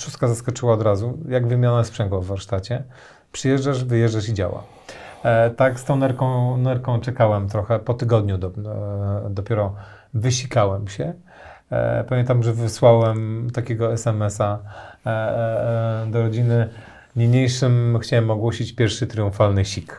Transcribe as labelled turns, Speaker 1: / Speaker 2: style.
Speaker 1: Szóstka zaskoczyła od razu, jak wymiana sprzęgła w warsztacie. Przyjeżdżasz, wyjeżdżasz i działa. E, tak z tą nerką, nerką czekałem trochę, po tygodniu do, e, dopiero wysikałem się. E, pamiętam, że wysłałem takiego SMS-a e, e, e, do rodziny. Niniejszym chciałem ogłosić pierwszy triumfalny sik.